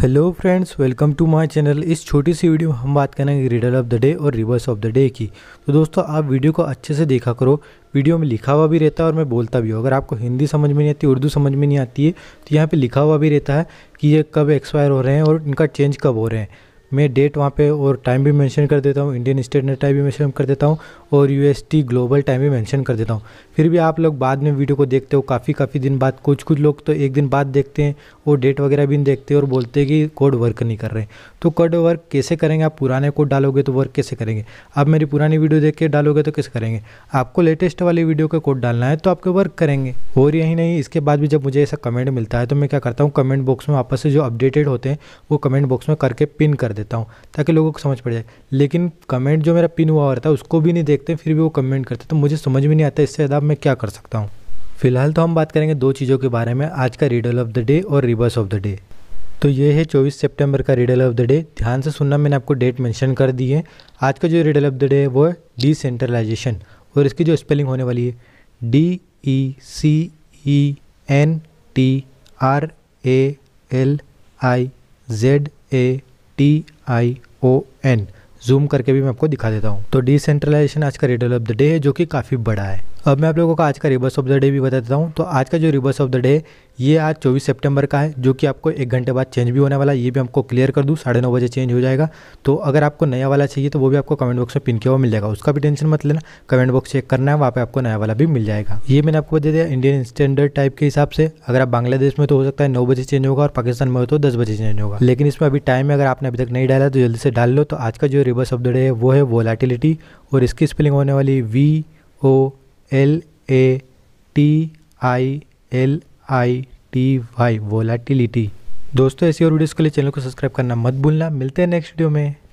hello friends welcome to my channel इस छोटी सी वीडियो में हम बात करेंगे रिडल ऑफ द डे और रिवर्स ऑफ द डे की तो दोस्तों आप वीडियो को अच्छे से देखा करो वीडियो में लिखा हुआ भी रहता है और मैं बोलता भी हूँ अगर आपको हिंदी समझ में नहीं आती उर्दू समझ में नहीं आती है तो यहाँ पे लिखा हुआ भी रहता है कि ये कब एक्सपायर हो रहे हैं और इनका चेंज कब हो रहे हैं मैं डेट वहाँ पे और टाइम भी मेंशन कर देता हूँ इंडियन स्टैंडर्ड टाइम भी मेंशन कर देता हूँ और यू ग्लोबल टाइम भी मेंशन कर देता हूँ फिर भी आप लोग बाद में वीडियो को देखते हो काफ़ी काफ़ी दिन बाद कुछ कुछ लोग तो एक दिन बाद देखते हैं और डेट वगैरह भी नहीं देखते और बोलते हैं कि कोड वर्क नहीं कर रहे तो कोड वर्क कैसे करेंगे आप पुराने कोड डालोगे तो वर्क कैसे करेंगे आप मेरी पुरानी वीडियो देख के डालोगे तो कैसे करेंगे आपको लेटेस्ट वाली वीडियो का कोड डालना है तो आपके वर्क करेंगे और यही नहीं इसके बाद भी जब मुझे ऐसा कमेंट मिलता है तो मैं क्या करता हूँ कमेंट बॉक्स में वापस से जो अपडेटेड होते हैं वो कमेंट बॉक्स में करके पिन कर देता हूँ ताकि लोगों को समझ पड़ जाए लेकिन कमेंट जो मेरा पिन हुआ हो रहता है उसको भी नहीं देखते फिर भी वो कमेंट करते तो मुझे समझ में नहीं आता इससे ज़्यादा मैं क्या कर सकता हूँ फिलहाल तो हम बात करेंगे दो चीज़ों के बारे में आज का रीडल ऑफ द डे और रिवर्स ऑफ द डे तो ये है 24 सितंबर का रीडल ऑफ द डे ध्यान से सुनना मैंने आपको डेट मेंशन कर दी है आज का जो रीडल ऑफ द डे है वो है डिसेंट्रलाइजेशन और इसकी जो स्पेलिंग होने वाली है D E C E N T R A L I Z A T I O N zoom करके भी मैं आपको दिखा देता हूँ तो डिसेंट्रलाइजेशन आज का रिडल ऑफ द डे है जो कि काफ़ी बड़ा है अब मैं आप लोगों को आज का रिवर्स ऑफ द डे भी बता देता हूँ तो आज का जो रिवर्स ऑफ द डे ये आज 24 सितंबर का है जो कि आपको एक घंटे बाद चेंज भी होने वाला है ये भी आपको क्लियर कर दूँ साढ़े नौ बजे चेंज हो जाएगा तो अगर आपको नया वाला चाहिए तो वो भी आपको कमेंट बॉक्स में पिन किया हुआ मिल जाएगा उसका भी टेंशन मत लेना कमेंट बॉक्स चेक करना है वहाँ पर आपको नया वाला भी मिल जाएगा ये मैंने आपको बता दिया इंडियन स्टैंडर्ड टाइप के हिसाब से अगर आप बांग्लादेश में तो हो सकता है नौ बजे चेंज होगा और पाकिस्तान में हो तो दस बजे चेंज होगा लेकिन इसमें अभी टाइम है अगर आपने अभी तक नहीं डाला तो जल्दी से डाल लो तो आज का जो रिवर्स ऑफ द डे है वो है वोलाटिलिटी और इसकी स्पेलिंग होने वाली V O L A T I L I T Y volatility दोस्तों ऐसी और वीडियोस के लिए चैनल को सब्सक्राइब करना मत भूलना मिलते हैं नेक्स्ट वीडियो में